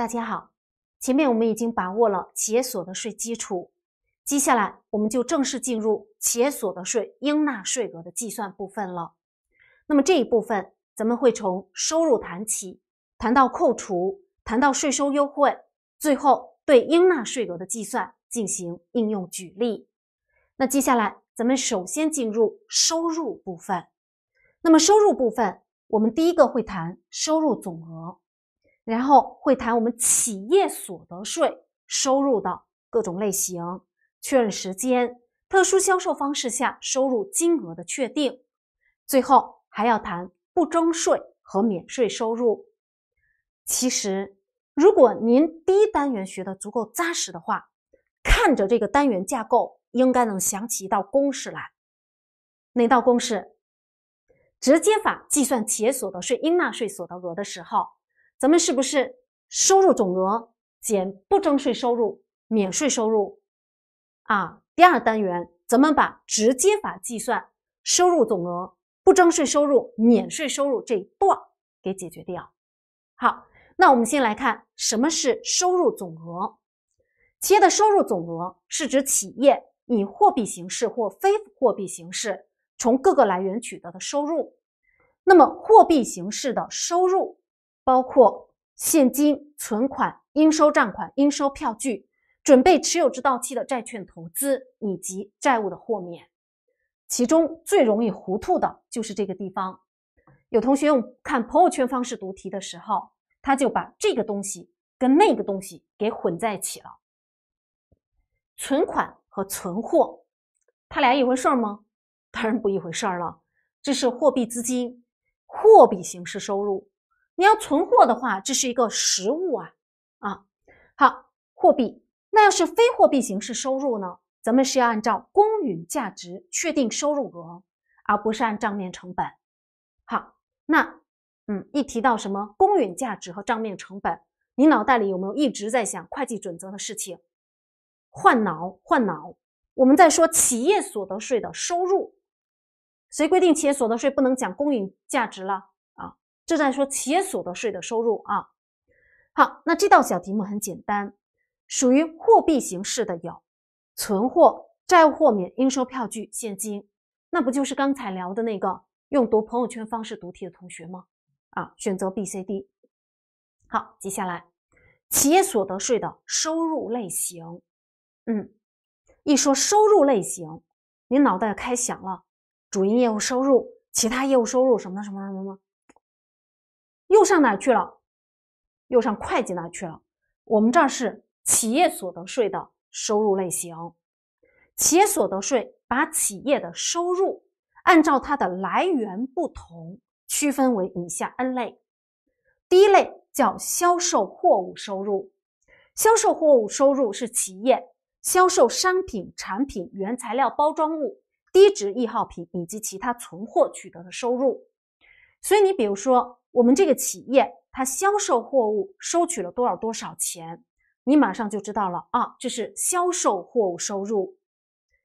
大家好，前面我们已经把握了企业所得税基础，接下来我们就正式进入企业所得税应纳税额的计算部分了。那么这一部分，咱们会从收入谈起，谈到扣除，谈到税收优惠，最后对应纳税额的计算进行应用举例。那接下来，咱们首先进入收入部分。那么收入部分，我们第一个会谈收入总额。然后会谈我们企业所得税收入的各种类型、确认时间、特殊销售方式下收入金额的确定。最后还要谈不征税和免税收入。其实，如果您第一单元学的足够扎实的话，看着这个单元架构，应该能想起一道公式来。哪道公式？直接法计算企业所得税应纳税所得额的时候。咱们是不是收入总额减不征税收入、免税收入啊？第二单元，咱们把直接法计算收入总额、不征税收入、免税收入这一段给解决掉。好，那我们先来看什么是收入总额。企业的收入总额是指企业以货币形式或非货币形式从各个来源取得的收入。那么，货币形式的收入。包括现金、存款、应收账款、应收票据、准备持有至到期的债券投资以及债务的豁免，其中最容易糊涂的就是这个地方。有同学用看朋友圈方式读题的时候，他就把这个东西跟那个东西给混在一起了。存款和存货，它俩一回事儿吗？当然不一回事儿了。这是货币资金，货币形式收入。你要存货的话，这是一个实物啊啊，好，货币。那要是非货币形式收入呢？咱们是要按照公允价值确定收入额，而不是按账面成本。好，那嗯，一提到什么公允价值和账面成本，你脑袋里有没有一直在想会计准则的事情？换脑换脑，我们在说企业所得税的收入，谁规定企业所得税不能讲公允价值了？这在说企业所得税的收入啊，好，那这道小题目很简单，属于货币形式的有存货、债务豁免、应收票据、现金，那不就是刚才聊的那个用读朋友圈方式读题的同学吗？啊，选择 B、C、D。好，接下来企业所得税的收入类型，嗯，一说收入类型，你脑袋开响了，主营业务收入、其他业务收入什么什么什么吗？又上哪去了？又上会计那去了。我们这是企业所得税的收入类型。企业所得税把企业的收入按照它的来源不同，区分为以下 N 类。第一类叫销售货物收入，销售货物收入是企业销售商品、产品、原材料、包装物、低值易耗品以及其他存货取得的收入。所以，你比如说。我们这个企业，它销售货物收取了多少多少钱，你马上就知道了啊！这是销售货物收入，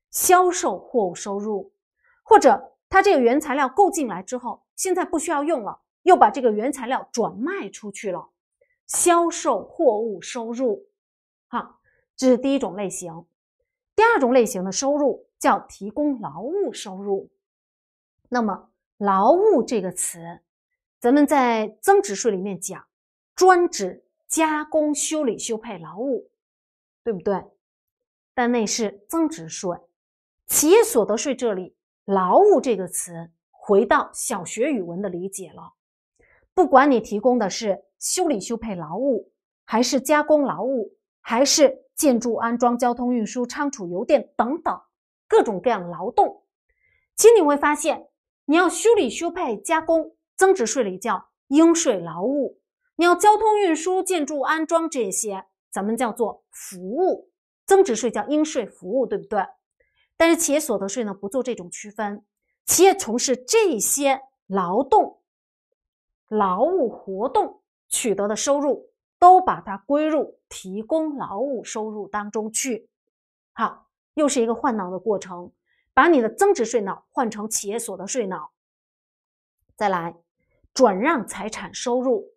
销售货物收入，或者它这个原材料购进来之后，现在不需要用了，又把这个原材料转卖出去了，销售货物收入。好，这是第一种类型。第二种类型的收入叫提供劳务收入。那么，劳务这个词。咱们在增值税里面讲，专指加工、修理、修配劳务，对不对？但那是增值税。企业所得税这里“劳务”这个词，回到小学语文的理解了。不管你提供的是修理修配劳务，还是加工劳务，还是建筑安装、交通运输、仓储邮电等等各种各样劳动，其实你会发现，你要修理修配、加工。增值税里叫应税劳务，你要交通运输、建筑安装这些，咱们叫做服务增值税叫应税服务，对不对？但是企业所得税呢不做这种区分，企业从事这些劳动、劳务活动取得的收入，都把它归入提供劳务收入当中去。好，又是一个换脑的过程，把你的增值税脑换成企业所得税脑，再来。转让财产收入，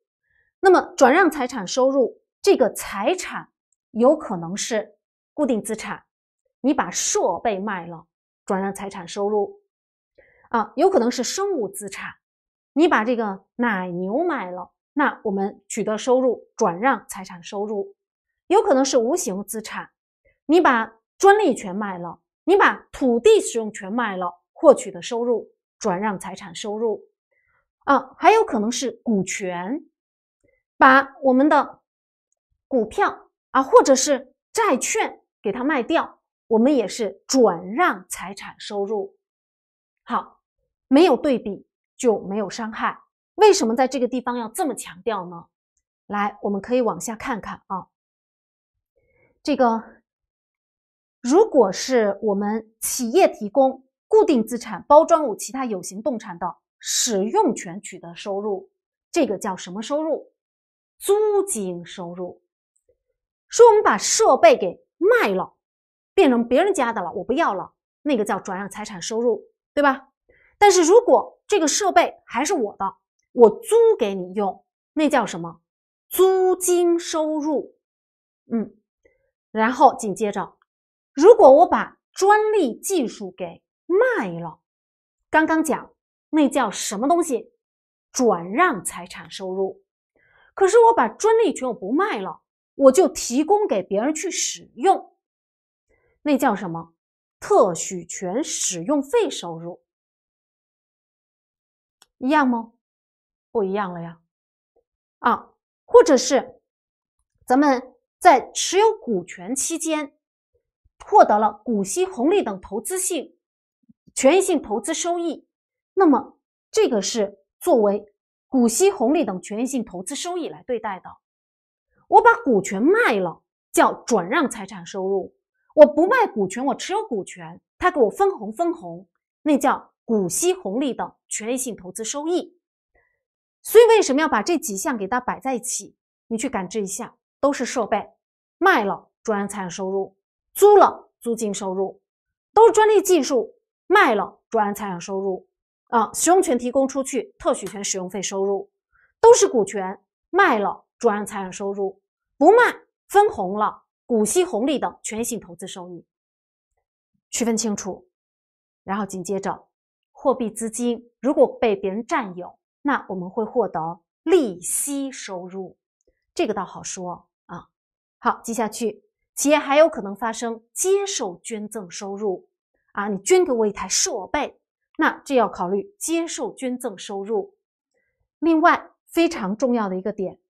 那么转让财产收入这个财产有可能是固定资产，你把设备卖了，转让财产收入啊，有可能是生物资产，你把这个奶牛卖了，那我们取得收入，转让财产收入，有可能是无形资产，你把专利权卖了，你把土地使用权卖了，获取的收入，转让财产收入。啊，还有可能是股权，把我们的股票啊，或者是债券给它卖掉，我们也是转让财产收入。好，没有对比就没有伤害。为什么在这个地方要这么强调呢？来，我们可以往下看看啊。这个，如果是我们企业提供固定资产、包装物、其他有形动产的。使用权取得收入，这个叫什么收入？租金收入。说我们把设备给卖了，变成别人家的了，我不要了，那个叫转让财产收入，对吧？但是如果这个设备还是我的，我租给你用，那叫什么？租金收入。嗯，然后紧接着，如果我把专利技术给卖了，刚刚讲。那叫什么东西？转让财产收入。可是我把专利权我不卖了，我就提供给别人去使用，那叫什么？特许权使用费收入。一样吗？不一样了呀。啊，或者是咱们在持有股权期间获得了股息红利等投资性、权益性投资收益。那么，这个是作为股息红利等权益性投资收益来对待的。我把股权卖了，叫转让财产收入；我不卖股权，我持有股权，他给我分红，分红那叫股息红利等权益性投资收益。所以，为什么要把这几项给它摆在一起？你去感知一下，都是设备卖了转让财产收入，租了租金收入，都是专利技术卖了转让财产收入。啊，使用权提供出去，特许权使用费收入，都是股权卖了，转让财产收入；不卖，分红了，股息红利等权益投资收益，区分清楚。然后紧接着，货币资金如果被别人占有，那我们会获得利息收入，这个倒好说啊。好，接下去，企业还有可能发生接受捐赠收入，啊，你捐给我一台设备。那这要考虑接受捐赠收入。另外，非常重要的一个点，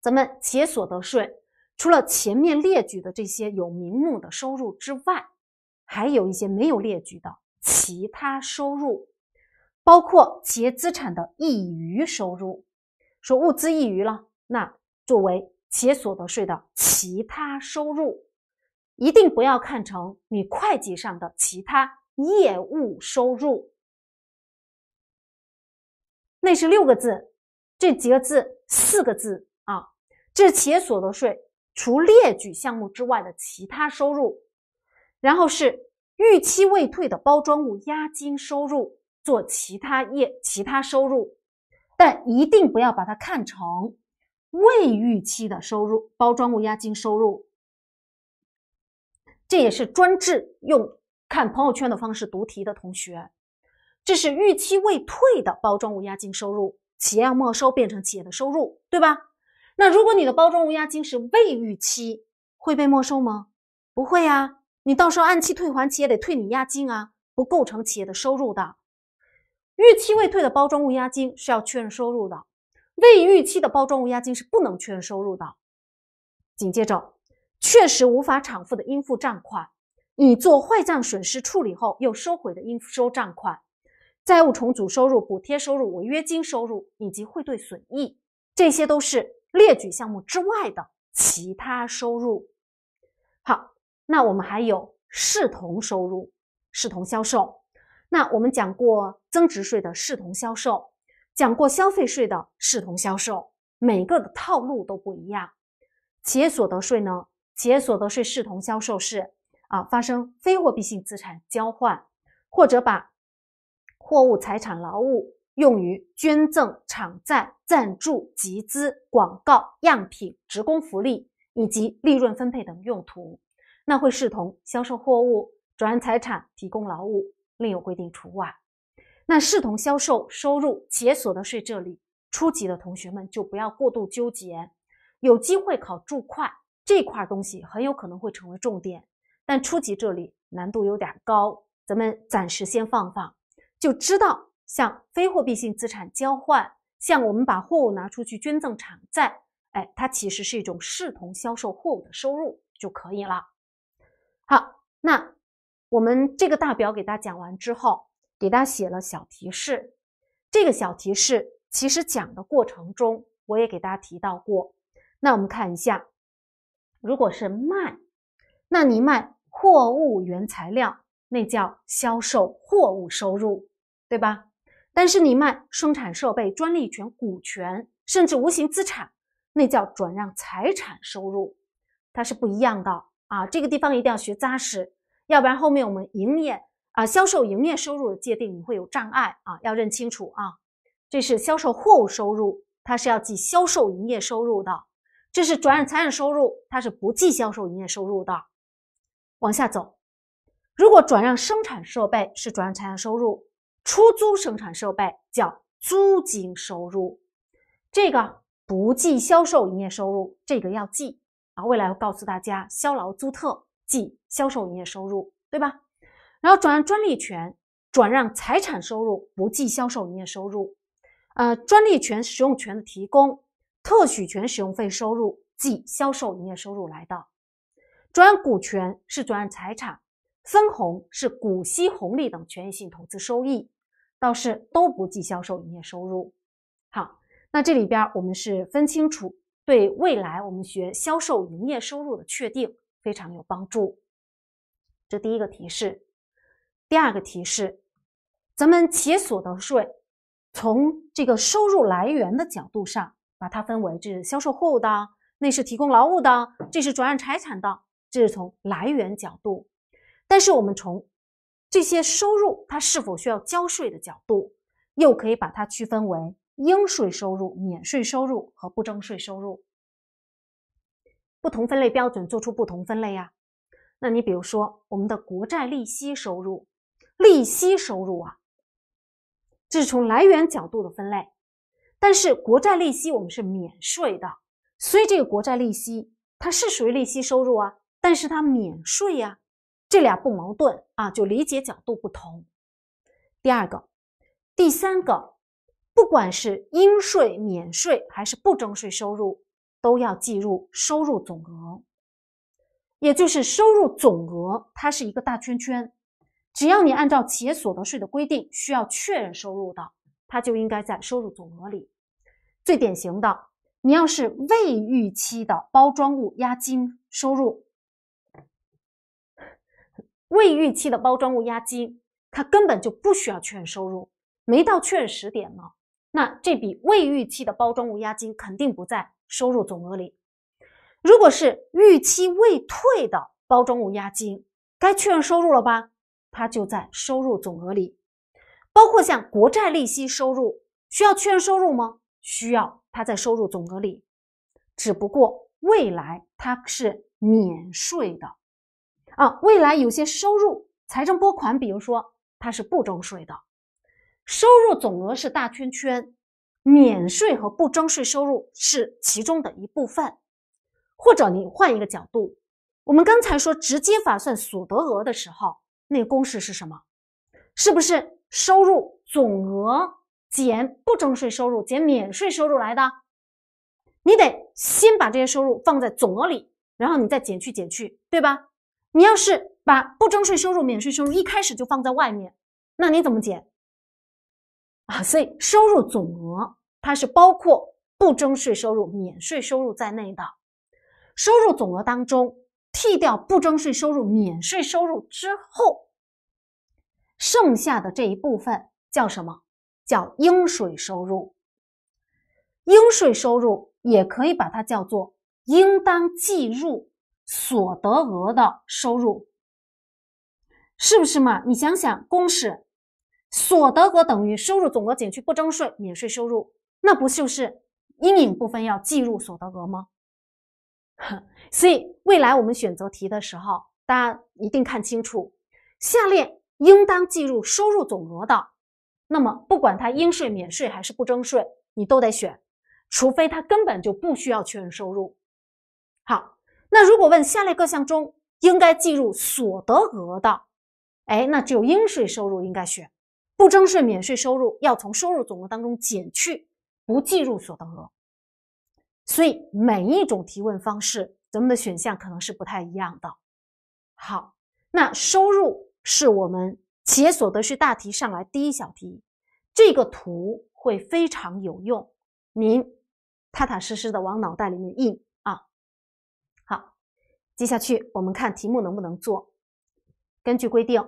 咱们企业所得税，除了前面列举的这些有名目的收入之外，还有一些没有列举的其他收入，包括企业资产的溢余收入。说物资溢余了，那作为企业所得税的其他收入，一定不要看成你会计上的其他。业务收入，那是六个字，这几个字四个字啊，这是企业所得税除列举项目之外的其他收入。然后是预期未退的包装物押金收入，做其他业其他收入，但一定不要把它看成未预期的收入，包装物押金收入，这也是专制用。看朋友圈的方式读题的同学，这是逾期未退的包装物押金收入，企业要没收变成企业的收入，对吧？那如果你的包装物押金是未逾期，会被没收吗？不会呀，你到时候按期退还企业得退你押金啊，不构成企业的收入的。逾期未退的包装物押金是要确认收入的，未逾期的包装物押金是不能确认收入的。紧接着，确实无法偿付的应付账款。你做坏账损失处理后又收回的应收账款、债务重组收入、补贴收入、违约金收入以及汇兑损益，这些都是列举项目之外的其他收入。好，那我们还有视同收入、视同销售。那我们讲过增值税的视同销售，讲过消费税的视同销售，每个的套路都不一样。企业所得税呢？企业所得税视同销售是。啊，发生非货币性资产交换，或者把货物、财产、劳务用于捐赠、场赞、赞助、集资、广告、样品、职工福利以及利润分配等用途，那会视同销售货物、转让财产、提供劳务，另有规定除外。那视同销售收入业所得税。这里初级的同学们就不要过度纠结，有机会考注会这块东西很有可能会成为重点。但初级这里难度有点高，咱们暂时先放放，就知道像非货币性资产交换，像我们把货物拿出去捐赠偿债，哎，它其实是一种视同销售货物的收入就可以了。好，那我们这个大表给大家讲完之后，给大家写了小提示，这个小提示其实讲的过程中我也给大家提到过。那我们看一下，如果是卖，那你卖。货物原材料那叫销售货物收入，对吧？但是你卖生产设备、专利权、股权，甚至无形资产，那叫转让财产收入，它是不一样的啊。这个地方一定要学扎实，要不然后面我们营业啊销售营业收入的界定你会有障碍啊，要认清楚啊。这是销售货物收入，它是要记销售营业收入的；这是转让财产收入，它是不记销售营业收入的。往下走，如果转让生产设备是转让财产收入，出租生产设备叫租金收入，这个不计销售营业收入，这个要记啊。未来要告诉大家，销劳租特记销售营业收入，对吧？然后转让专利权，转让财产收入不计销售营业收入，呃，专利权使用权的提供，特许权使用费收入记销售营业收入来的。转股权是转让财产，分红是股息红利等权益性投资收益，倒是都不计销售营业收入。好，那这里边我们是分清楚，对未来我们学销售营业收入的确定非常有帮助。这第一个提示，第二个提示，咱们企业所得税从这个收入来源的角度上，把它分为是销售货物的，那是提供劳务的，这是转让财产的。这是从来源角度，但是我们从这些收入它是否需要交税的角度，又可以把它区分为应税收入、免税收入和不征税收入。不同分类标准做出不同分类呀。那你比如说我们的国债利息收入，利息收入啊，这是从来源角度的分类，但是国债利息我们是免税的，所以这个国债利息它是属于利息收入啊。但是它免税呀，这俩不矛盾啊，就理解角度不同。第二个、第三个，不管是应税、免税还是不征税收入，都要计入收入总额。也就是收入总额它是一个大圈圈，只要你按照企业所得税的规定需要确认收入的，它就应该在收入总额里。最典型的，你要是未预期的包装物押金收入。未预期的包装物押金，它根本就不需要确认收入，没到确认时点呢。那这笔未预期的包装物押金肯定不在收入总额里。如果是预期未退的包装物押金，该确认收入了吧？它就在收入总额里。包括像国债利息收入，需要确认收入吗？需要，它在收入总额里，只不过未来它是免税的。啊，未来有些收入财政拨款，比如说它是不征税的，收入总额是大圈圈，免税和不征税收入是其中的一部分。或者你换一个角度，我们刚才说直接法算所得额的时候，那个、公式是什么？是不是收入总额减不征税收入减免税收入来的？你得先把这些收入放在总额里，然后你再减去减去，对吧？你要是把不征税收入、免税收入一开始就放在外面，那你怎么减啊？所以收入总额它是包括不征税收入、免税收入在内的。收入总额当中剔掉不征税收入、免税收入之后，剩下的这一部分叫什么？叫应税收入。应税收入也可以把它叫做应当计入。所得额的收入，是不是嘛？你想想公式，所得额等于收入总额减去不征税、免税收入，那不就是阴影部分要计入所得额吗？所以未来我们选择题的时候，大家一定看清楚，下列应当计入收入总额的，那么不管它应税、免税还是不征税，你都得选，除非它根本就不需要确认收入。好。那如果问下列各项中应该计入所得额的，哎，那只有应税收入应该选，不征税免税收入要从收入总额当中减去，不计入所得额。所以每一种提问方式，咱们的选项可能是不太一样的。好，那收入是我们企业所得税大题上来第一小题，这个图会非常有用，您踏踏实实的往脑袋里面印。接下去，我们看题目能不能做。根据规定，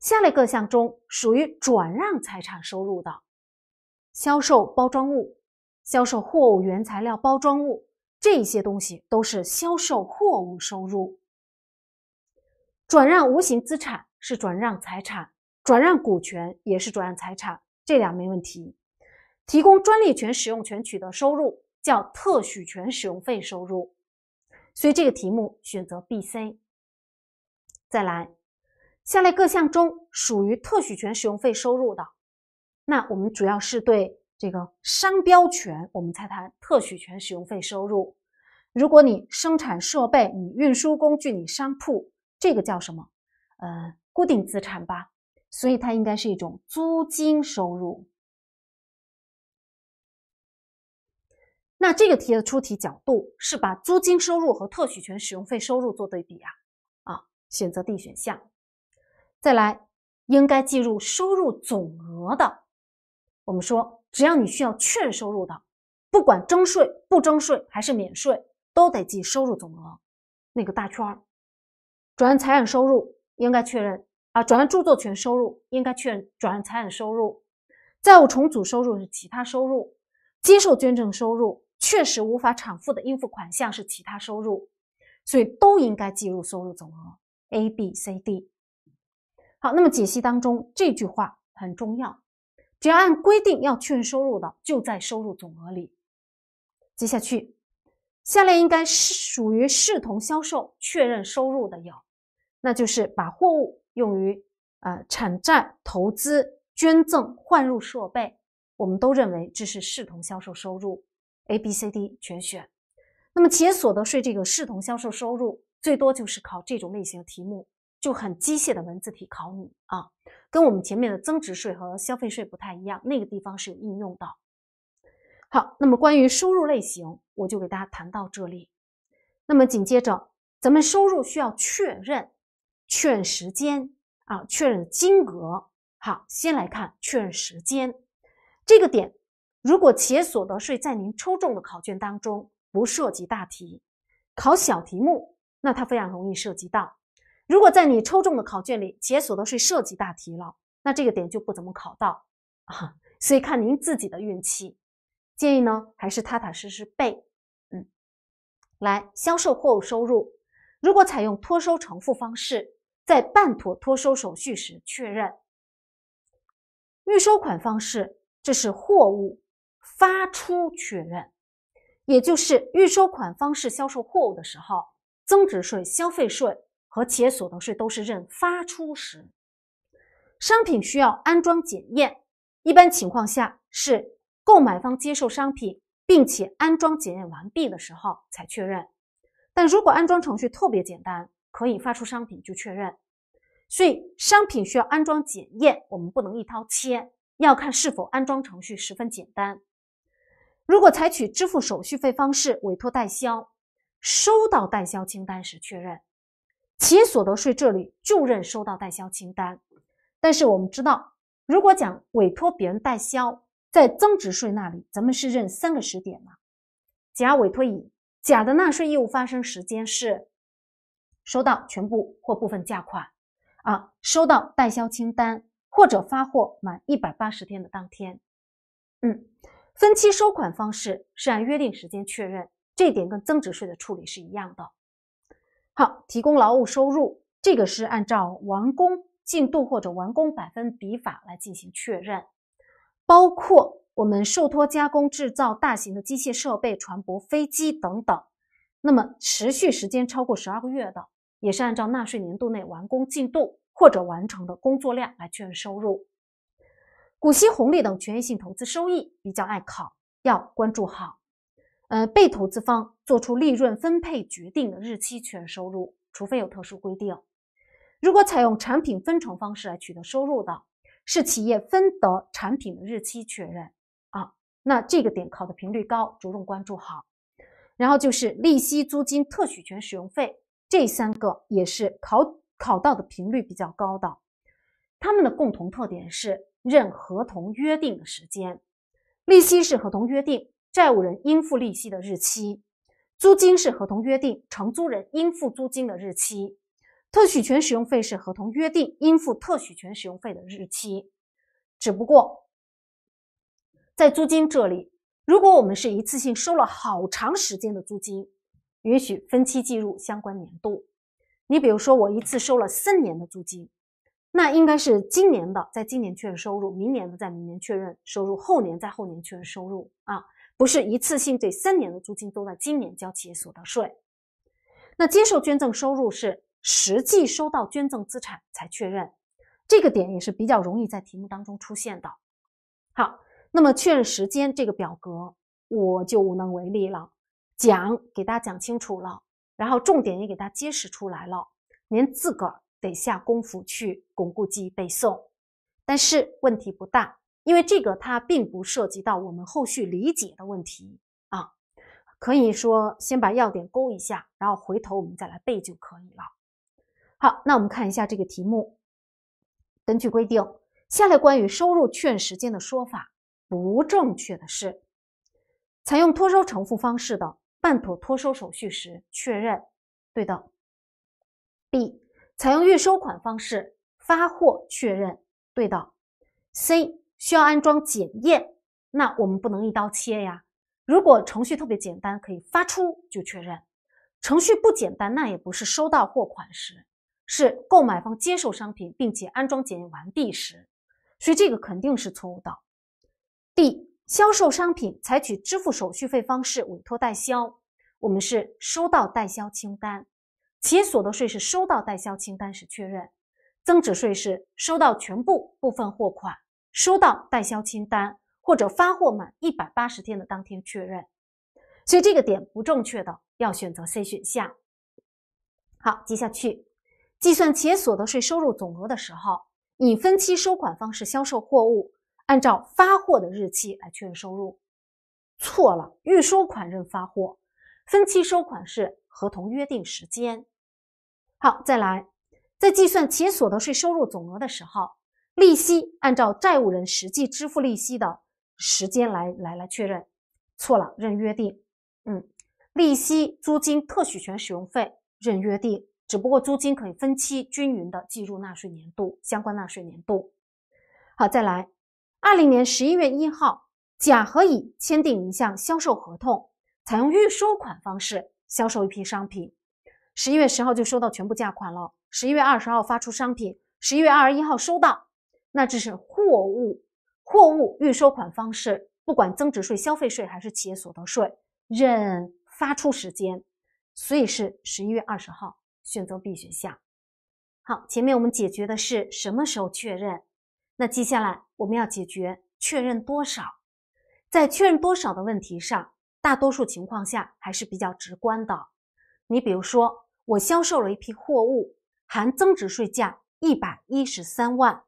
下列各项中属于转让财产收入的，销售包装物、销售货物、原材料、包装物，这些东西都是销售货物收入。转让无形资产是转让财产，转让股权也是转让财产，这俩没问题。提供专利权使用权取得收入，叫特许权使用费收入。所以这个题目选择 B、C。再来，下列各项中属于特许权使用费收入的，那我们主要是对这个商标权，我们才谈特许权使用费收入。如果你生产设备、你运输工具、你商铺，这个叫什么？呃，固定资产吧。所以它应该是一种租金收入。那这个题的出题角度是把租金收入和特许权使用费收入做对比啊啊，选择 D 选项。再来，应该计入收入总额的，我们说，只要你需要确认收入的，不管征税、不征税还是免税，都得记收入总额。那个大圈儿，转让财产收入应该确认啊，转让著作权收入应该确认转让财产收入，债务重组收入是其他收入，接受捐赠收入。确实无法偿付的应付款项是其他收入，所以都应该计入收入总额。A、B、C、D。好，那么解析当中这句话很重要，只要按规定要确认收入的，就在收入总额里。接下去，下列应该是属于视同销售确认收入的有，那就是把货物用于呃，产债、投资、捐赠、换入设备，我们都认为这是视同销售收入。A、B、C、D 全选。那么，企业所得税这个视同销售收入，最多就是考这种类型的题目，就很机械的文字题考你啊。跟我们前面的增值税和消费税不太一样，那个地方是有应用的。好，那么关于收入类型，我就给大家谈到这里。那么紧接着，咱们收入需要确认、确认时间啊、确认金额。好，先来看确认时间这个点。如果企业所得税在您抽中的考卷当中不涉及大题，考小题目，那它非常容易涉及到；如果在你抽中的考卷里企业所得税涉及大题了，那这个点就不怎么考到啊。所以看您自己的运气，建议呢还是踏踏实实背。嗯，来销售货物收入，如果采用托收承付方式，在办妥托收手续时确认预收款方式，这是货物。发出确认，也就是预收款方式销售货物的时候，增值税、消费税和企业所得税都是认发出时。商品需要安装检验，一般情况下是购买方接受商品并且安装检验完毕的时候才确认。但如果安装程序特别简单，可以发出商品就确认。所以，商品需要安装检验，我们不能一刀切，要看是否安装程序十分简单。如果采取支付手续费方式委托代销，收到代销清单时确认其所得税。这里就认收到代销清单，但是我们知道，如果讲委托别人代销，在增值税那里咱们是认三个时点嘛？甲委托乙，甲的纳税义务发生时间是收到全部或部分价款啊，收到代销清单或者发货满一百八十天的当天。嗯。分期收款方式是按约定时间确认，这点跟增值税的处理是一样的。好，提供劳务收入这个是按照完工进度或者完工百分比法来进行确认，包括我们受托加工制造大型的机械设备、船舶、飞机等等。那么持续时间超过十二个月的，也是按照纳税年度内完工进度或者完成的工作量来确认收入。股息红利等权益性投资收益比较爱考，要关注好。呃，被投资方做出利润分配决定的日期确认收入，除非有特殊规定。如果采用产品分成方式来取得收入的，是企业分得产品的日期确认啊。那这个点考的频率高，着重关注好。然后就是利息、租金、特许权使用费这三个也是考考到的频率比较高的，他们的共同特点是。任合同约定的时间，利息是合同约定债务人应付利息的日期，租金是合同约定承租人应付租金的日期，特许权使用费是合同约定应付特许权使用费的日期。只不过，在租金这里，如果我们是一次性收了好长时间的租金，允许分期计入相关年度。你比如说，我一次收了三年的租金。那应该是今年的，在今年确认收入；明年的在明年确认收入，后年在后年确认收入啊，不是一次性这三年的租金都在今年交企业所得税。那接受捐赠收入是实际收到捐赠资产才确认，这个点也是比较容易在题目当中出现的。好，那么确认时间这个表格我就无能为力了，讲给大家讲清楚了，然后重点也给大家揭示出来了，连自个儿。得下功夫去巩固记忆背诵，但是问题不大，因为这个它并不涉及到我们后续理解的问题啊。可以说先把要点勾一下，然后回头我们再来背就可以了。好，那我们看一下这个题目。根据规定，下列关于收入确认时间的说法不正确的是：采用托收承付方式的办妥托收手续时确认。对的，B。采用预收款方式发货确认，对的。C 需要安装检验，那我们不能一刀切呀。如果程序特别简单，可以发出就确认；程序不简单，那也不是收到货款时，是购买方接受商品并且安装检验完毕时。所以这个肯定是错误的。D 销售商品采取支付手续费方式委托代销，我们是收到代销清单。企业所得税是收到代销清单时确认，增值税是收到全部部分货款、收到代销清单或者发货满一百八十天的当天确认，所以这个点不正确的要选择 C 选项。好，接下去计算企业所得税收入总额的时候，以分期收款方式销售货物，按照发货的日期来确认收入，错了，预收款认发货，分期收款是合同约定时间。好，再来，在计算企业所得税收入总额的时候，利息按照债务人实际支付利息的时间来来来确认。错了，认约定。嗯，利息、租金、特许权使用费认约定，只不过租金可以分期均匀的计入纳税年度相关纳税年度。好，再来，二零年十一月一号，甲和乙签订一项销售合同，采用预收款方式销售一批商品。十一月十号就收到全部价款了，十一月二十号发出商品，十一月二十一号收到，那这是货物货物预收款方式，不管增值税、消费税还是企业所得税，认发出时间，所以是十一月二十号，选择 B 选项。好，前面我们解决的是什么时候确认，那接下来我们要解决确认多少，在确认多少的问题上，大多数情况下还是比较直观的。你比如说，我销售了一批货物，含增值税价一百一十三万，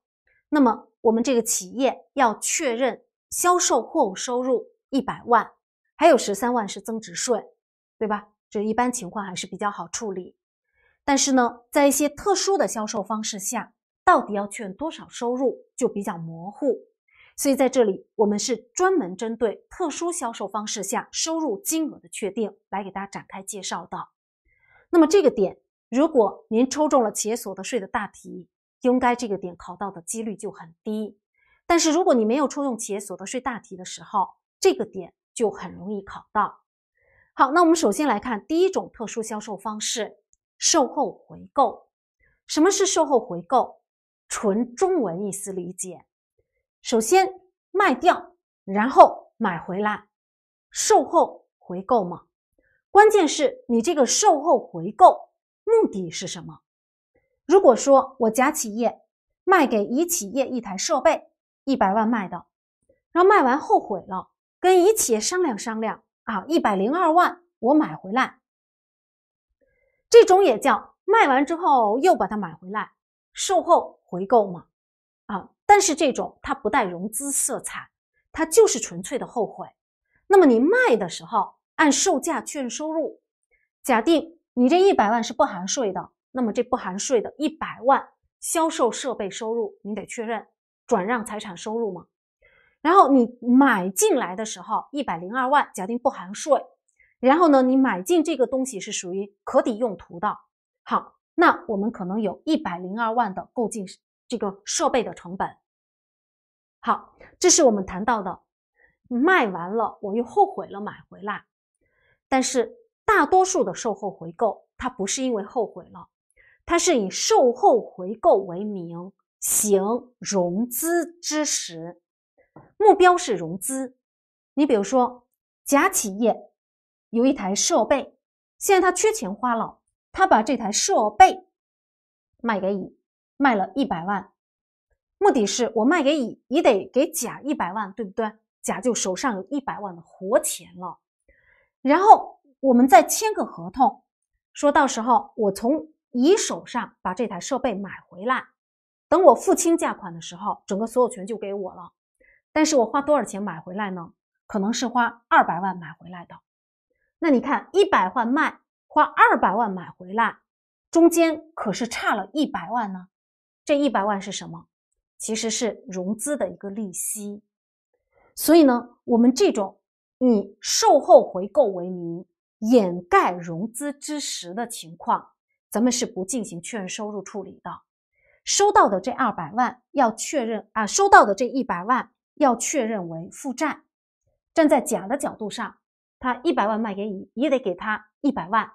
那么我们这个企业要确认销售货物收入一百万，还有十三万是增值税，对吧？这一般情况还是比较好处理。但是呢，在一些特殊的销售方式下，到底要确认多少收入就比较模糊。所以在这里，我们是专门针对特殊销售方式下收入金额的确定来给大家展开介绍的。那么这个点，如果您抽中了企业所得税的大题，应该这个点考到的几率就很低。但是如果你没有抽中企业所得税大题的时候，这个点就很容易考到。好，那我们首先来看第一种特殊销售方式：售后回购。什么是售后回购？纯中文意思理解。首先卖掉，然后买回来，售后回购吗？关键是你这个售后回购目的是什么？如果说我甲企业卖给乙企业一台设备一百万卖的，然后卖完后悔了，跟乙企业商量商量啊，一百零二万我买回来，这种也叫卖完之后又把它买回来，售后回购嘛，啊，但是这种它不带融资色彩，它就是纯粹的后悔。那么你卖的时候。按售价确认收入。假定你这一百万是不含税的，那么这不含税的一百万销售设备收入，你得确认转让财产收入吗？然后你买进来的时候一百零二万，假定不含税。然后呢，你买进这个东西是属于可抵用途的。好，那我们可能有一百零二万的购进这个设备的成本。好，这是我们谈到的，卖完了我又后悔了，买回来。但是大多数的售后回购，它不是因为后悔了，它是以售后回购为名，行融资之实，目标是融资。你比如说，甲企业有一台设备，现在他缺钱花了，他把这台设备卖给乙，卖了一百万，目的是我卖给乙，乙得给甲一百万，对不对？甲就手上有一百万的活钱了。然后我们再签个合同，说到时候我从乙手上把这台设备买回来，等我付清价款的时候，整个所有权就给我了。但是我花多少钱买回来呢？可能是花二百万买回来的。那你看，一百万卖，花二百万买回来，中间可是差了一百万呢。这一百万是什么？其实是融资的一个利息。所以呢，我们这种。以售后回购为名掩盖融资之时的情况，咱们是不进行确认收入处理的。收到的这二百万要确认啊，收到的这一百万要确认为负债。站在甲的角度上，他一百万卖给你，也得给他一百万，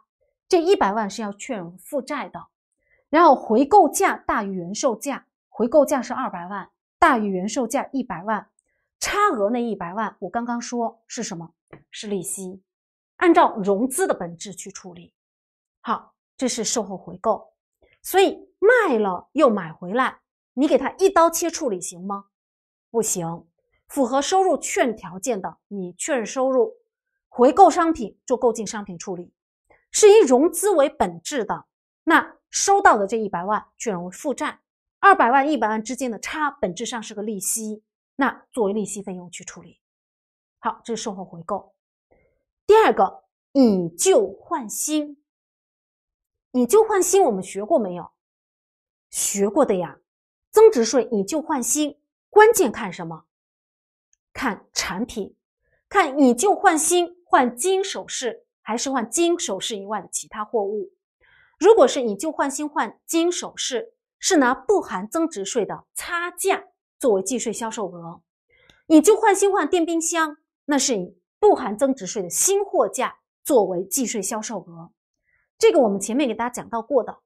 这一百万是要确认负债的。然后回购价大于原售价，回购价是二百万，大于原售价一百万。差额那一百万，我刚刚说是什么？是利息，按照融资的本质去处理。好，这是售后回购，所以卖了又买回来，你给他一刀切处理行吗？不行，符合收入确认条件的，你确认收入，回购商品就购进商品处理，是以融资为本质的。那收到的这一百万确认为负债，二百万一百万之间的差，本质上是个利息。那作为利息费用去处理。好，这是售后回购。第二个，以旧换新。以旧换新，我们学过没有？学过的呀。增值税以旧换新，关键看什么？看产品。看以旧换新换金首饰还是换金首饰以外的其他货物。如果是以旧换新换金首饰，是拿不含增值税的差价。作为计税销售额，你就换新换电冰箱，那是以不含增值税的新货价作为计税销售额，这个我们前面给大家讲到过的。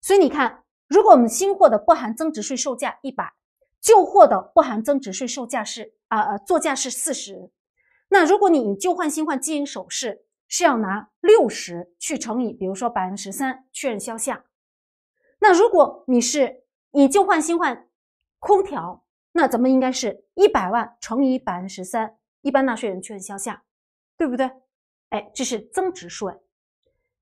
所以你看，如果我们新货的不含增值税售价一百，旧货的不含增值税售价是啊呃作价是四十，那如果你以旧换新换金银首饰，是要拿六十去乘以比如说百分之十三确认销项。那如果你是以旧换新换空调，那咱们应该是一百万乘以百分之十三，一般纳税人确认销项，对不对？哎，这是增值税。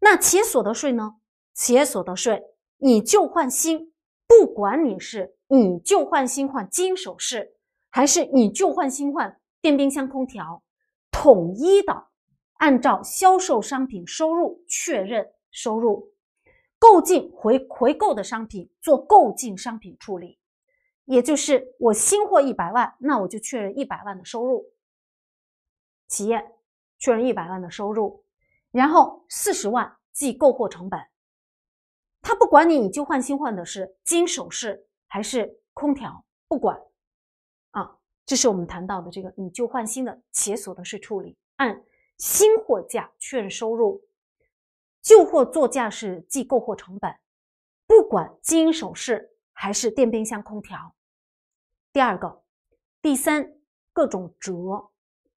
那企业所得税呢？企业所得税，以旧换新，不管你是以旧换新换金首饰，还是以旧换新换电冰箱、空调，统一的按照销售商品收入确认收入，购进回回购的商品做购进商品处理。也就是我新货一百万，那我就确认一百万的收入。企业确认一百万的收入，然后四十万计购货成本。他不管你以旧换新换的是金首饰还是空调，不管。啊，这是我们谈到的这个以旧换新的企业所得税处理：按新货价确认收入，旧货作价是计购货成本，不管金首饰还是电冰箱、空调。第二个，第三各种折，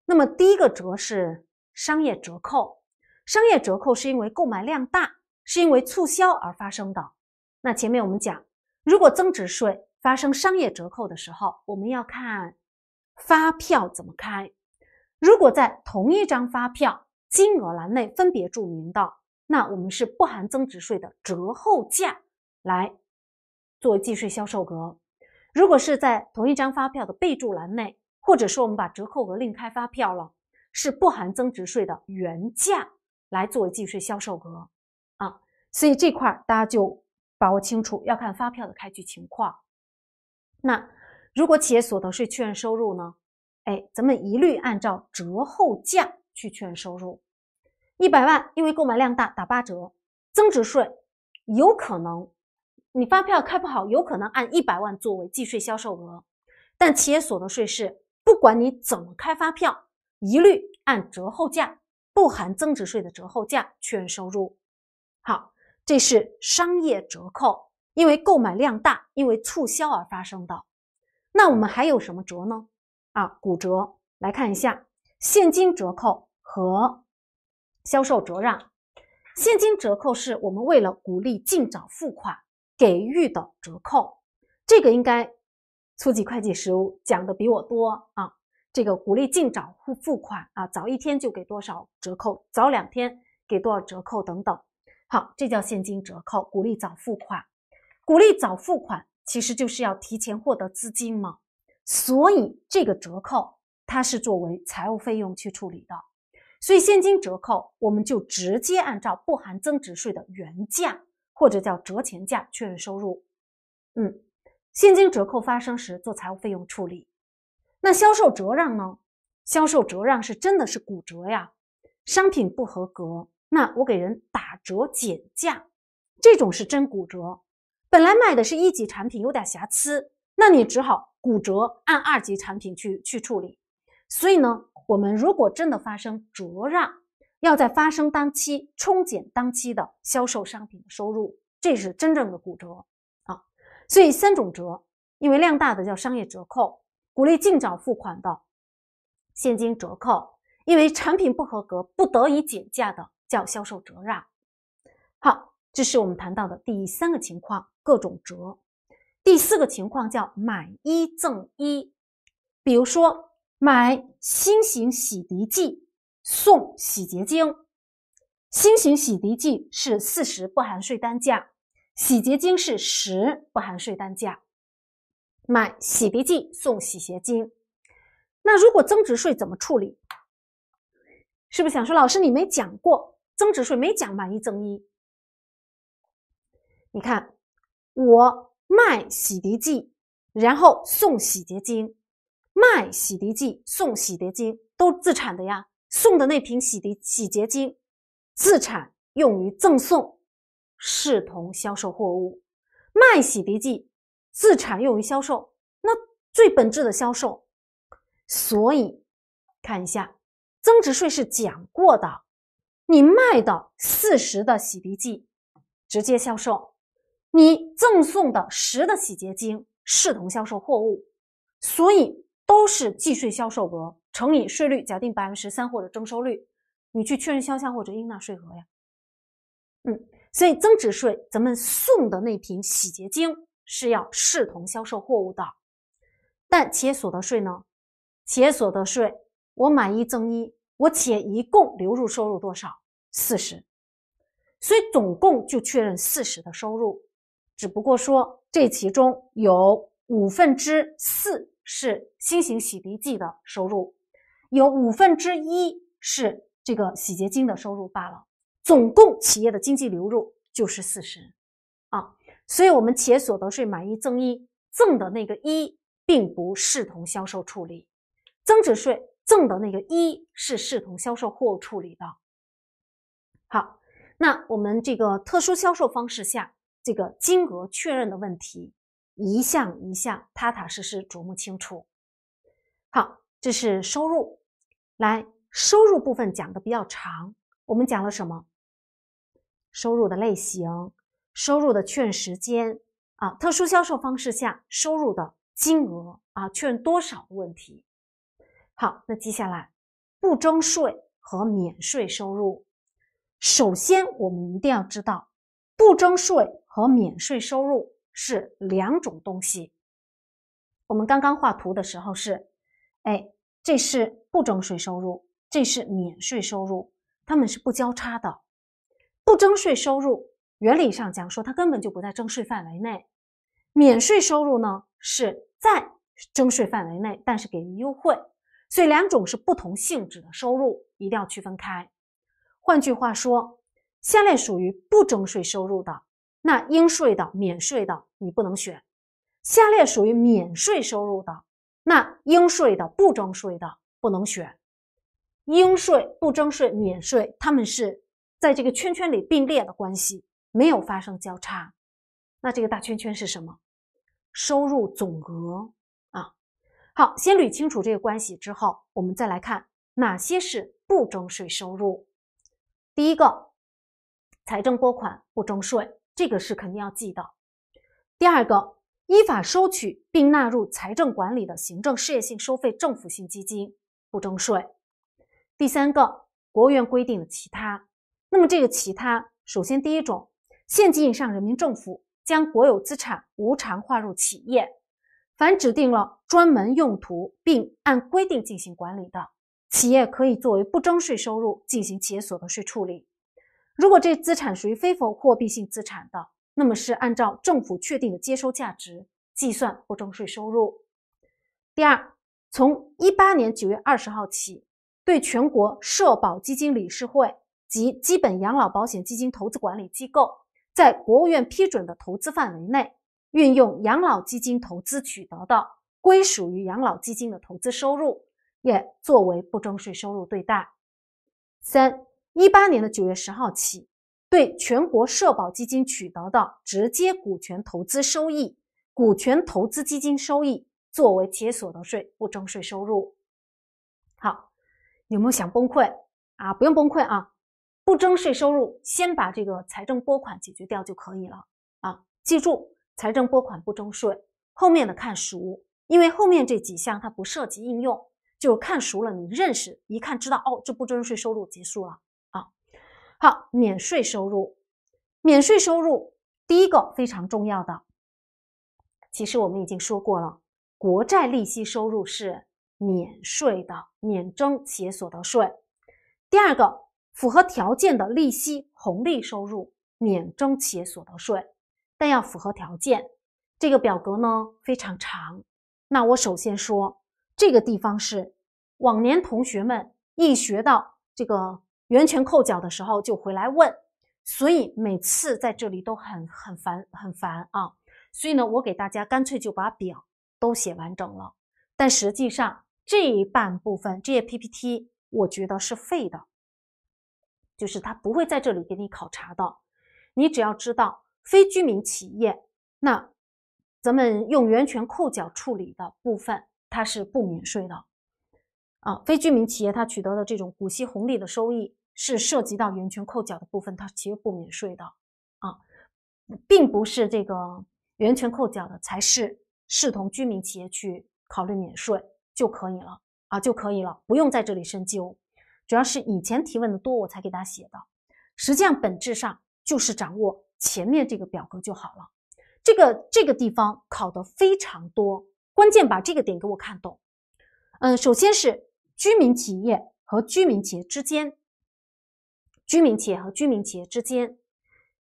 那么第一个折是商业折扣，商业折扣是因为购买量大，是因为促销而发生的。那前面我们讲，如果增值税发生商业折扣的时候，我们要看发票怎么开。如果在同一张发票金额栏内分别注明的，那我们是不含增值税的折后价来作为计税销售额。如果是在同一张发票的备注栏内，或者说我们把折扣额另开发票了，是不含增值税的原价来作为计税销售额啊，所以这块大家就把握清楚，要看发票的开具情况。那如果企业所得税确认收入呢？哎，咱们一律按照折后价去确认收入。一百万，因为购买量大打八折，增值税有可能。你发票开不好，有可能按一百万作为计税销售额，但企业所得税是不管你怎么开发票，一律按折扣价不含增值税的折扣价确认收入。好，这是商业折扣，因为购买量大，因为促销而发生的。那我们还有什么折呢？啊，骨折来看一下，现金折扣和销售折让。现金折扣是我们为了鼓励尽早付款。给予的折扣，这个应该初级会计实务讲的比我多啊。这个鼓励尽早付付款啊，早一天就给多少折扣，早两天给多少折扣等等。好，这叫现金折扣，鼓励早付款。鼓励早付款其实就是要提前获得资金嘛，所以这个折扣它是作为财务费用去处理的。所以现金折扣我们就直接按照不含增值税的原价。或者叫折前价确认收入，嗯，现金折扣发生时做财务费用处理。那销售折让呢？销售折让是真的是骨折呀，商品不合格，那我给人打折减价，这种是真骨折。本来卖的是一级产品，有点瑕疵，那你只好骨折按二级产品去去处理。所以呢，我们如果真的发生折让。要在发生当期冲减当期的销售商品的收入，这是真正的骨折啊！所以三种折，因为量大的叫商业折扣，鼓励尽早付款的现金折扣，因为产品不合格不得已减价的叫销售折让。好，这是我们谈到的第三个情况，各种折。第四个情况叫买一赠一，比如说买新型洗涤剂。送洗洁精，新型洗涤剂是四十不含税单价，洗洁精是十不含税单价，买洗涤剂送洗洁精，那如果增值税怎么处理？是不是想说老师你没讲过增值税没讲买一赠一？你看我卖洗涤剂，然后送洗洁精，卖洗涤剂送洗洁精都自产的呀。送的那瓶洗涤洗洁精，自产用于赠送，视同销售货物；卖洗涤剂，自产用于销售，那最本质的销售。所以，看一下，增值税是讲过的，你卖的四十的洗涤剂，直接销售；你赠送的十的洗洁精，视同销售货物，所以都是计税销售额。乘以税率，假定百分之十三或者征收率，你去确认销项或者应纳税额呀。嗯，所以增值税咱们送的那瓶洗洁精是要视同销售货物的，但企业所得税呢？企业所得税我买一赠一，我企业一共流入收入多少？四十，所以总共就确认四十的收入，只不过说这其中有五分之四是新型洗涤剂的收入。有五分之一是这个洗洁精的收入罢了，总共企业的经济流入就是四十啊，所以，我们企业所得税满一增一，赠的那个一并不视同销售处理，增值税赠的那个一是视同销售货物处理的。好，那我们这个特殊销售方式下这个金额确认的问题，一项一项踏踏实实琢磨清楚。好，这是收入。来，收入部分讲的比较长，我们讲了什么？收入的类型，收入的确认时间啊，特殊销售方式下收入的金额啊，确认多少的问题。好，那接下来不征税和免税收入，首先我们一定要知道，不征税和免税收入是两种东西。我们刚刚画图的时候是，哎。这是不征税收入，这是免税收入，他们是不交叉的。不征税收入，原理上讲说，它根本就不在征税范围内；免税收入呢，是在征税范围内，但是给予优惠。所以两种是不同性质的收入，一定要区分开。换句话说，下列属于不征税收入的，那应税的、免税的，你不能选；下列属于免税收入的。那应税的、不征税的不能选，应税、不征税、免税，他们是在这个圈圈里并列的关系，没有发生交叉。那这个大圈圈是什么？收入总额啊。好，先捋清楚这个关系之后，我们再来看哪些是不征税收入。第一个，财政拨款不征税，这个是肯定要记的。第二个。依法收取并纳入财政管理的行政事业性收费、政府性基金，不征税。第三个，国务院规定的其他。那么这个其他，首先第一种，县级以上人民政府将国有资产无偿划入企业，凡指定了专门用途并按规定进行管理的企业，可以作为不征税收入进行企业所得税处理。如果这资产属于非货币性资产的。那么是按照政府确定的接收价值计算不征税收入。第二，从一八年九月二十号起，对全国社保基金理事会及基本养老保险基金投资管理机构在国务院批准的投资范围内运用养老基金投资取得的归属于养老基金的投资收入，也作为不征税收入对待。三一八年的九月十号起。对全国社保基金取得的直接股权投资收益、股权投资基金收益，作为企业所得税不征税收入。好，有没有想崩溃啊？不用崩溃啊，不征税收入，先把这个财政拨款解决掉就可以了啊！记住，财政拨款不征税，后面的看熟，因为后面这几项它不涉及应用，就看熟了，你认识，一看知道哦，这不征税收入结束了。好，免税收入，免税收入，第一个非常重要的，其实我们已经说过了，国债利息收入是免税的，免征企业所得税。第二个，符合条件的利息红利收入免征企业所得税，但要符合条件。这个表格呢非常长，那我首先说这个地方是往年同学们一学到这个。源泉扣缴的时候就回来问，所以每次在这里都很很烦很烦啊！所以呢，我给大家干脆就把表都写完整了。但实际上这半部分这些 PPT，我觉得是废的，就是他不会在这里给你考察的。你只要知道非居民企业，那咱们用源泉扣缴处理的部分，它是不免税的啊。非居民企业它取得的这种股息红利的收益。是涉及到源泉扣缴的部分，它其实不免税的啊，并不是这个源泉扣缴的才是视同居民企业去考虑免税就可以了啊就可以了，不用在这里深究。主要是以前提问的多，我才给大家写的。实际上，本质上就是掌握前面这个表格就好了。这个这个地方考的非常多，关键把这个点给我看懂。嗯，首先是居民企业和居民企业之间。居民企业和居民企业之间，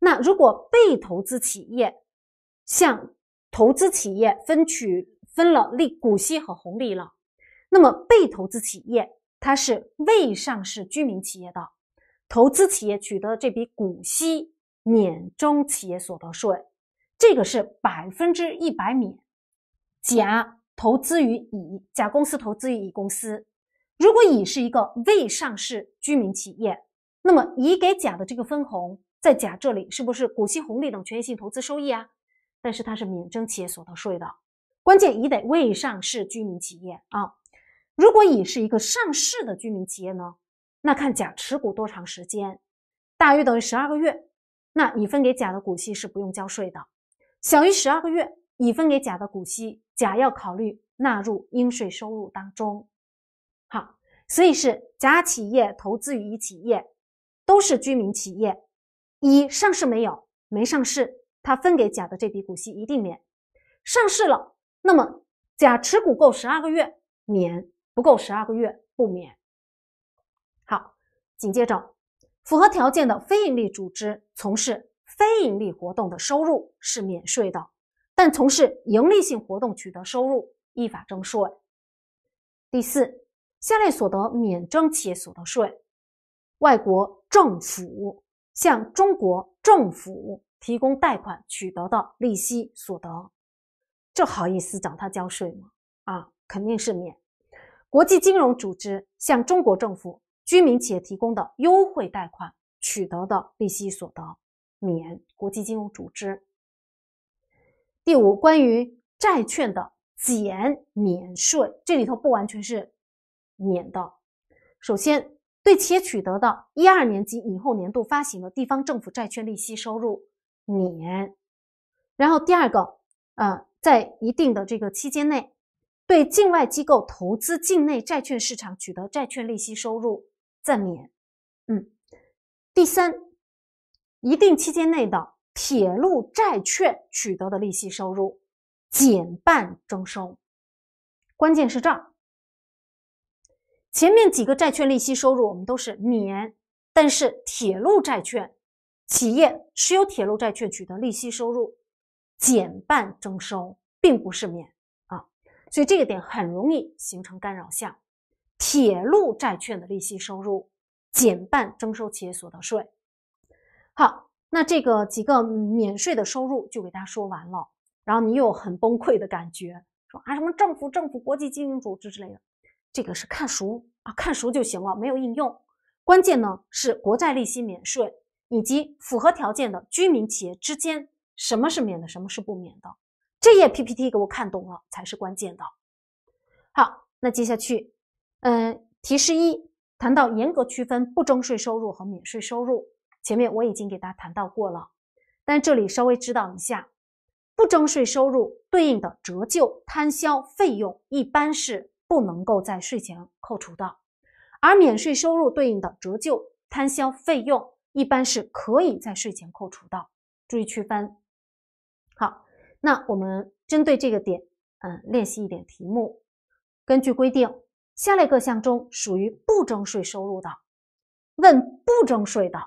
那如果被投资企业向投资企业分取分了利股息和红利了，那么被投资企业它是未上市居民企业的，投资企业取得这笔股息免征企业所得税，这个是百分之一百免。甲投资于乙，甲公司投资于乙公司，如果乙是一个未上市居民企业。那么乙给甲的这个分红，在甲这里是不是股息红利等权益性投资收益啊？但是它是免征企业所得税的。关键乙得未上市居民企业啊。如果乙是一个上市的居民企业呢？那看甲持股多长时间，大于等于十二个月，那乙分给甲的股息是不用交税的。小于十二个月，乙分给甲的股息，甲要考虑纳入应税收入当中。好，所以是甲企业投资于乙企业。都是居民企业，一上市没有没上市，他分给甲的这笔股息一定免。上市了，那么甲持股够十二个月免，不够十二个月不免。好，紧接着，符合条件的非营利组织从事非营利活动的收入是免税的，但从事盈利性活动取得收入依法征税。第四，下列所得免征企业所得税。外国政府向中国政府提供贷款取得的利息所得，这好意思找他交税吗？啊，肯定是免。国际金融组织向中国政府居民企业提供的优惠贷款取得的利息所得，免国际金融组织。第五，关于债券的减免税，这里头不完全是免的，首先。对其取得的一二年及以后年度发行的地方政府债券利息收入免，然后第二个，呃，在一定的这个期间内，对境外机构投资境内债券市场取得债券利息收入暂免。嗯，第三，一定期间内的铁路债券取得的利息收入减半征收。关键是这儿。前面几个债券利息收入我们都是免，但是铁路债券企业持有铁路债券取得利息收入，减半征收，并不是免啊，所以这个点很容易形成干扰项。铁路债券的利息收入减半征收企业所得税。好，那这个几个免税的收入就给大家说完了，然后你又很崩溃的感觉，说啊什么政府、政府国际经营组织之类的。这个是看熟啊，看熟就行了，没有应用。关键呢是国债利息免税，以及符合条件的居民企业之间，什么是免的，什么是不免的。这页 PPT 给我看懂了才是关键的。好，那接下去，嗯，提示一，谈到严格区分不征税收入和免税收入，前面我已经给大家谈到过了，但这里稍微指导一下，不征税收入对应的折旧、摊销、费用一般是。不能够在税前扣除的，而免税收入对应的折旧摊销费用一般是可以在税前扣除的，注意区分。好，那我们针对这个点，嗯，练习一点题目。根据规定，下列各项中属于不征税收入的，问不征税的，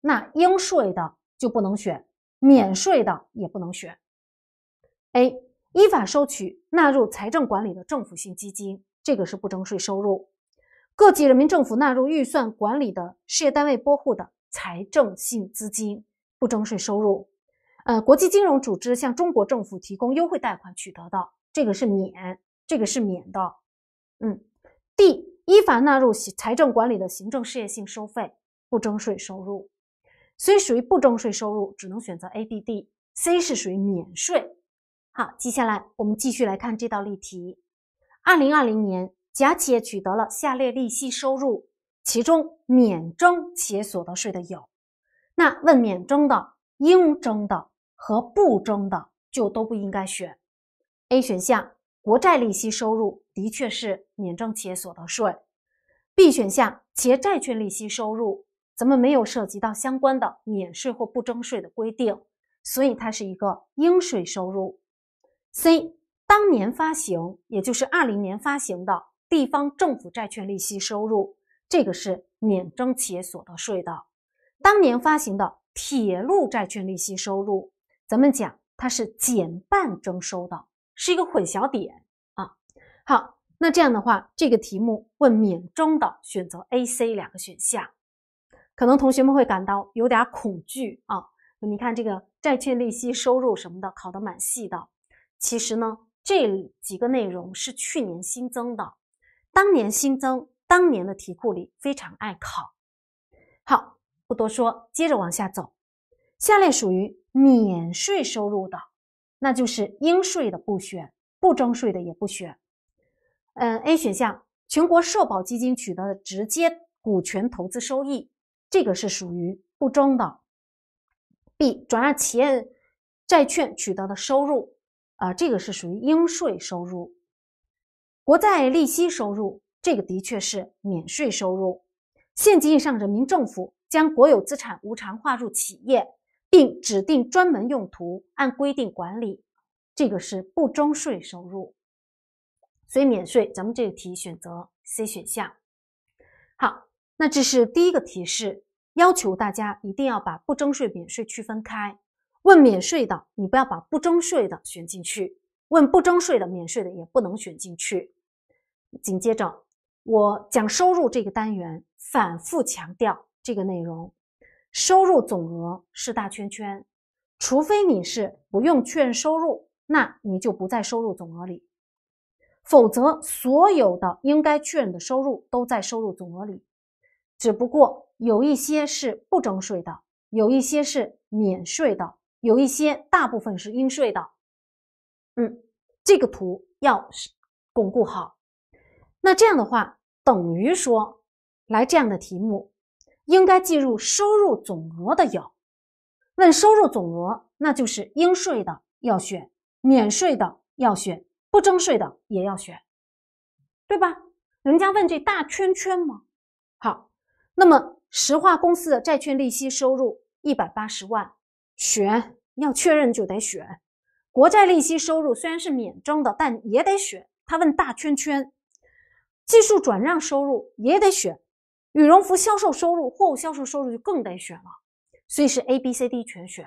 那应税的就不能选，免税的也不能选。A。依法收取纳入财政管理的政府性基金，这个是不征税收入；各级人民政府纳入预算管理的事业单位拨付的财政性资金，不征税收入。呃，国际金融组织向中国政府提供优惠贷款取得的，这个是免，这个是免的。嗯，D 依法纳入财政管理的行政事业性收费，不征税收入。所以属于不征税收入，只能选择 A、B、D。C 是属于免税。好，接下来我们继续来看这道例题。二零二零年，甲企业取得了下列利息收入，其中免征企业所得税的有。那问免征的、应征的和不征的，就都不应该选。A 选项，国债利息收入的确是免征企业所得税。B 选项，企业债券利息收入，咱们没有涉及到相关的免税或不征税的规定，所以它是一个应税收入。C 当年发行，也就是二零年发行的地方政府债券利息收入，这个是免征企业所得税的。当年发行的铁路债券利息收入，咱们讲它是减半征收的，是一个混淆点啊。好，那这样的话，这个题目问免征的，选择 A、C 两个选项。可能同学们会感到有点恐惧啊，你看这个债券利息收入什么的，考的蛮细的。其实呢，这几个内容是去年新增的，当年新增，当年的题库里非常爱考。好，不多说，接着往下走。下列属于免税收入的，那就是应税的不选，不征税的也不选。嗯，A 选项，全国社保基金取得的直接股权投资收益，这个是属于不征的。B，转让企业债券取得的收入。啊，这个是属于应税收入；国债利息收入，这个的确是免税收入。县级以上人民政府将国有资产无偿划入企业，并指定专门用途，按规定管理，这个是不征税收入。所以，免税，咱们这个题选择 C 选项。好，那这是第一个提示，要求大家一定要把不征税、免税区分开。问免税的，你不要把不征税的选进去。问不征税的、免税的也不能选进去。紧接着我讲收入这个单元，反复强调这个内容：收入总额是大圈圈，除非你是不用确认收入，那你就不在收入总额里；否则所有的应该确认的收入都在收入总额里，只不过有一些是不征税的，有一些是免税的。有一些，大部分是应税的，嗯，这个图要巩固好。那这样的话，等于说来这样的题目，应该计入收入总额的有。问收入总额，那就是应税的要选，免税的要选，不征税的也要选，对吧？人家问这大圈圈吗？好，那么石化公司的债券利息收入一百八十万。选要确认就得选，国债利息收入虽然是免征的，但也得选。他问大圈圈，技术转让收入也得选，羽绒服销售收入、货物销售收入就更得选了。所以是 A、B、C、D 全选。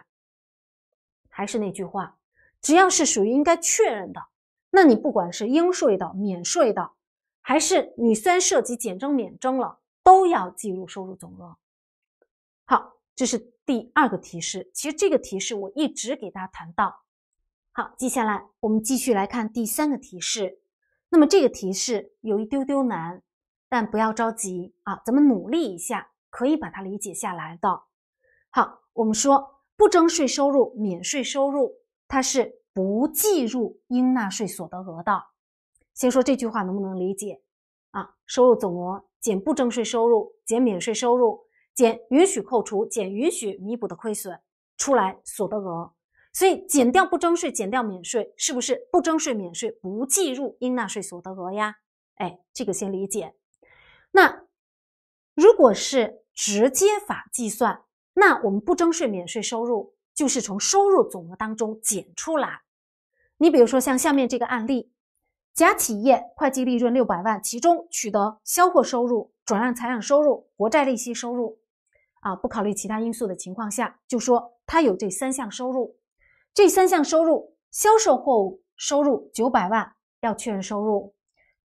还是那句话，只要是属于应该确认的，那你不管是应税的、免税的，还是你虽然涉及减征、免征了，都要计入收入总额。好，这是。第二个提示，其实这个提示我一直给大家谈到。好，接下来我们继续来看第三个提示。那么这个提示有一丢丢难，但不要着急啊，咱们努力一下，可以把它理解下来的。好，我们说不征税收入、免税收入，它是不计入应纳税所得额的。先说这句话能不能理解啊？收入总额减不征税收入减免税收入。减允许扣除、减允许弥补的亏损出来，所得额，所以减掉不征税、减掉免税，是不是不征税、免税不计入应纳税所得额呀？哎，这个先理解。那如果是直接法计算，那我们不征税、免税收入就是从收入总额当中减出来。你比如说像下面这个案例，甲企业会计利润六百万，其中取得销货收入、转让财产收入、国债利息收入。啊，不考虑其他因素的情况下，就说他有这三项收入，这三项收入：销售货物收入九百万要确认收入，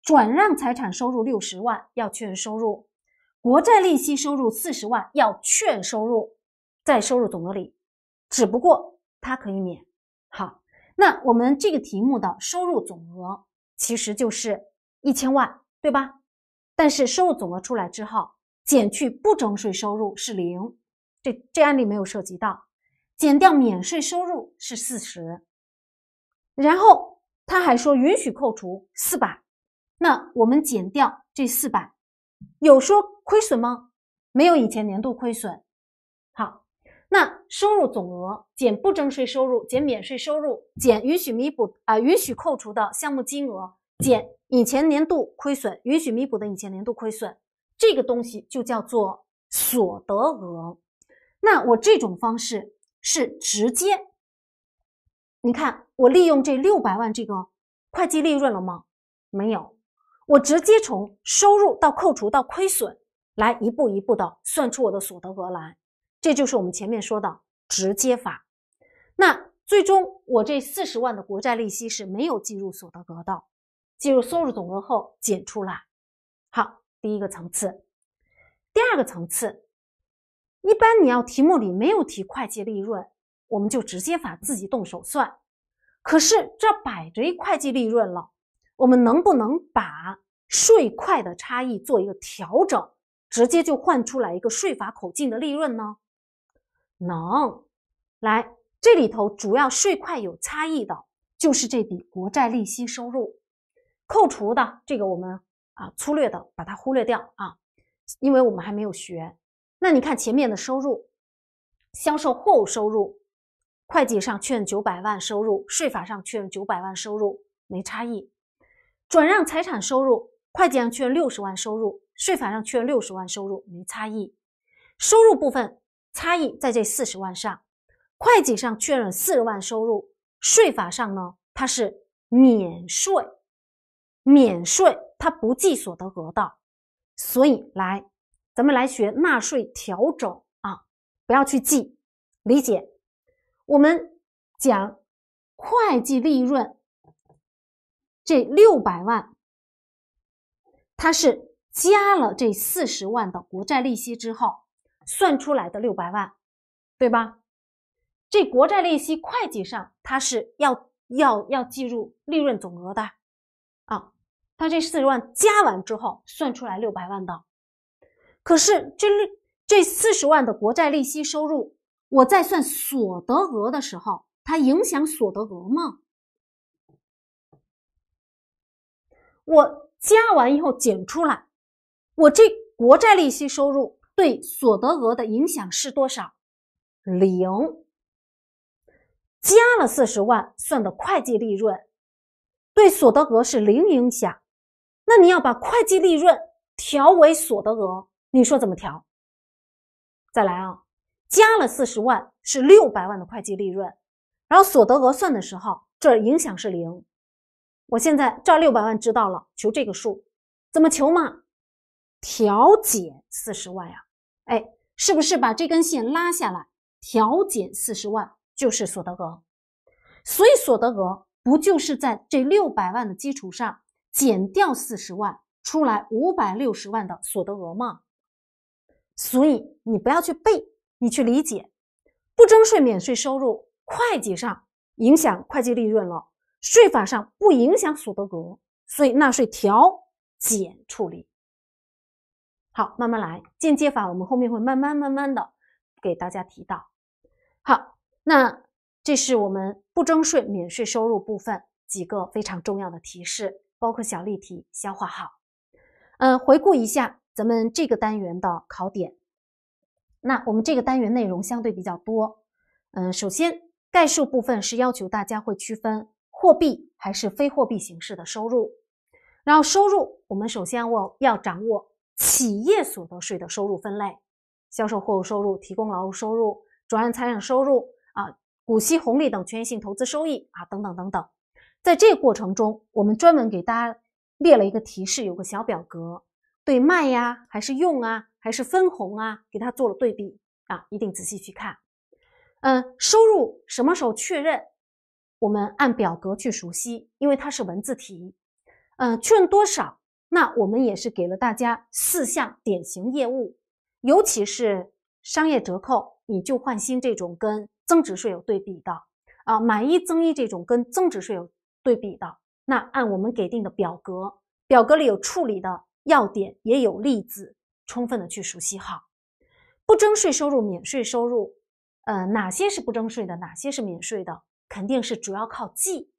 转让财产收入六十万要确认收入，国债利息收入四十万要确认收入，在收入总额里，只不过它可以免。好，那我们这个题目的收入总额其实就是一千万，对吧？但是收入总额出来之后。减去不征税收入是零，这这案例没有涉及到。减掉免税收入是四十，然后他还说允许扣除四百，那我们减掉这四百，有说亏损吗？没有以前年度亏损。好，那收入总额减不征税收入减免税收入减允许弥补啊允许扣除的项目金额减以前年度亏损允许弥补的以前年度亏损。这个东西就叫做所得额，那我这种方式是直接，你看我利用这六百万这个会计利润了吗？没有，我直接从收入到扣除到亏损，来一步一步的算出我的所得额来，这就是我们前面说的直接法。那最终我这四十万的国债利息是没有计入所得额的，计入收入总额后减出来。好。第一个层次，第二个层次，一般你要题目里没有提会计利润，我们就直接法自己动手算。可是这摆着一会计利润了，我们能不能把税块的差异做一个调整，直接就换出来一个税法口径的利润呢？能。来，这里头主要税块有差异的，就是这笔国债利息收入扣除的这个我们。啊，粗略的把它忽略掉啊，因为我们还没有学。那你看前面的收入，销售货物收入，会计上确认九百万收入，税法上确认九百万收入，没差异。转让财产收入，会计上确认六十万收入，税法上确认六十万收入，没差异。收入部分差异在这四十万上，会计上确认四十万收入，税法上呢，它是免税。免税，它不计所得额的，所以来，咱们来学纳税调整啊，不要去记，理解。我们讲会计利润，这六百万，它是加了这四十万的国债利息之后算出来的六百万，对吧？这国债利息会计上它是要要要计入利润总额的。那这四十万加完之后，算出来六百万的。可是这六这四十万的国债利息收入，我在算所得额的时候，它影响所得额吗？我加完以后减出来，我这国债利息收入对所得额的影响是多少？零。加了四十万算的会计利润，对所得额是零影响。那你要把会计利润调为所得额，你说怎么调？再来啊，加了四十万是六百万的会计利润，然后所得额算的时候，这影响是零。我现在这六百万知道了，求这个数怎么求嘛？调减四十万呀，哎，是不是把这根线拉下来，调减四十万就是所得额？所以所得额不就是在这六百万的基础上？减掉四十万，出来五百六十万的所得额嘛。所以你不要去背，你去理解。不征税、免税收入，会计上影响会计利润了，税法上不影响所得额，所以纳税调减处理。好，慢慢来，间接法我们后面会慢慢慢慢的给大家提到。好，那这是我们不征税、免税收入部分几个非常重要的提示。包括小例题消化好，嗯，回顾一下咱们这个单元的考点。那我们这个单元内容相对比较多，嗯，首先概述部分是要求大家会区分货币还是非货币形式的收入。然后收入，我们首先我要掌握企业所得税的收入分类：销售货物收入、提供劳务收入、转让财产收入啊、股息红利等权益性投资收益啊等等等等。在这个过程中，我们专门给大家列了一个提示，有个小表格，对卖呀、还是用啊、还是分红啊，给它做了对比啊，一定仔细去看。嗯，收入什么时候确认？我们按表格去熟悉，因为它是文字题。嗯，确认多少？那我们也是给了大家四项典型业务，尤其是商业折扣、以旧换新这种跟增值税有对比的啊，买一增一这种跟增值税有。对比的那按我们给定的表格，表格里有处理的要点，也有例子，充分的去熟悉好。不征税收入、免税收入，呃，哪些是不征税的，哪些是免税的，肯定是主要靠记。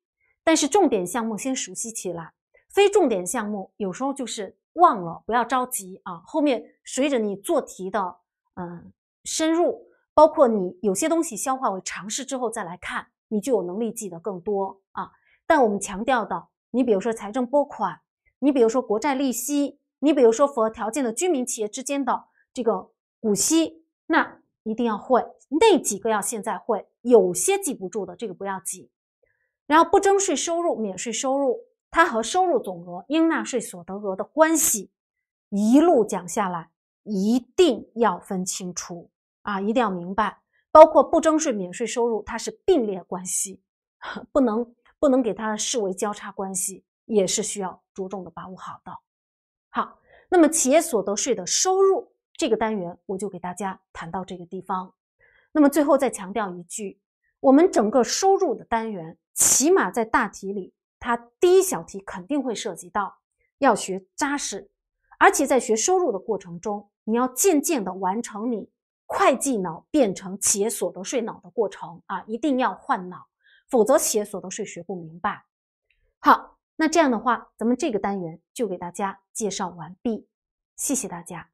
但是重点项目先熟悉起来，非重点项目有时候就是忘了，不要着急啊。后面随着你做题的嗯深入，包括你有些东西消化为常识之后再来看，你就有能力记得更多。但我们强调的，你比如说财政拨款，你比如说国债利息，你比如说符合条件的居民企业之间的这个股息，那一定要会那几个要现在会，有些记不住的这个不要记。然后不征税收入、免税收入，它和收入总额、应纳税所得额的关系，一路讲下来，一定要分清楚啊，一定要明白，包括不征税、免税收入，它是并列关系，不能。不能给它视为交叉关系，也是需要着重的把握好的。好，那么企业所得税的收入这个单元，我就给大家谈到这个地方。那么最后再强调一句，我们整个收入的单元，起码在大题里，它第一小题肯定会涉及到，要学扎实。而且在学收入的过程中，你要渐渐的完成你会计脑变成企业所得税脑的过程啊，一定要换脑。否则，企业所得税学不明白。好，那这样的话，咱们这个单元就给大家介绍完毕，谢谢大家。